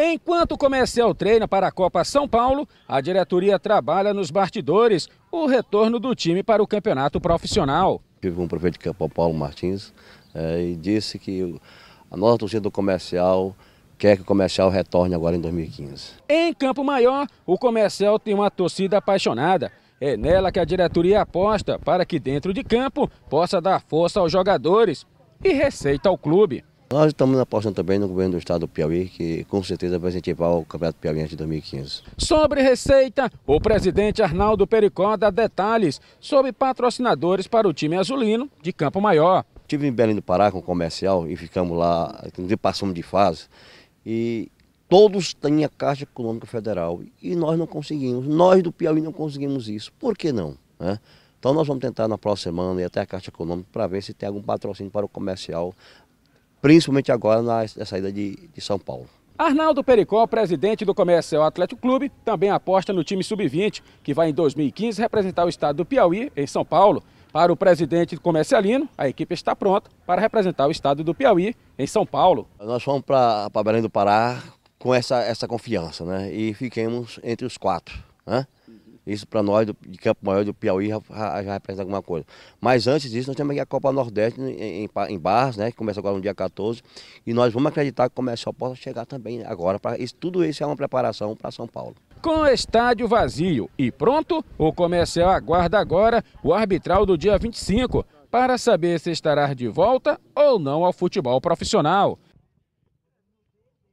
Enquanto o comercial treina para a Copa São Paulo, a diretoria trabalha nos bastidores o retorno do time para o campeonato profissional. Tive um prefeito de campo, Paulo Martins, é, e disse que a nossa torcida do comercial quer que o comercial retorne agora em 2015. Em Campo Maior, o comercial tem uma torcida apaixonada. É nela que a diretoria aposta para que dentro de campo possa dar força aos jogadores e receita ao clube. Nós estamos apostando também no governo do estado do Piauí, que com certeza vai incentivar o Campeonato Piauiense de 2015. Sobre receita, o presidente Arnaldo Pericó dá detalhes sobre patrocinadores para o time azulino de Campo Maior. Estive em Belém do Pará com o comercial e ficamos lá, passamos de fase. E todos têm a Caixa Econômica Federal e nós não conseguimos, nós do Piauí não conseguimos isso. Por que não? Né? Então nós vamos tentar na próxima semana e até a Caixa Econômica para ver se tem algum patrocínio para o comercial principalmente agora na, na saída de, de São Paulo. Arnaldo Pericó, presidente do Comércio Atlético Clube, também aposta no time sub-20, que vai em 2015 representar o estado do Piauí, em São Paulo. Para o presidente comercialino, a equipe está pronta para representar o estado do Piauí, em São Paulo. Nós fomos para Belém do Pará com essa, essa confiança, né? E fiquemos entre os quatro, né? Isso para nós de Campo Maior do Piauí já, já, representa alguma coisa. Mas antes disso, nós temos aqui a Copa Nordeste em, em, Barras, né? Que começa agora no dia 14. E nós vamos acreditar que o comercial possa chegar também agora. Pra, isso, tudo isso é uma preparação para São Paulo. Com o estádio vazio e pronto, o comercial aguarda agora o arbitral do dia 25 para saber se estará de volta ou não ao futebol profissional.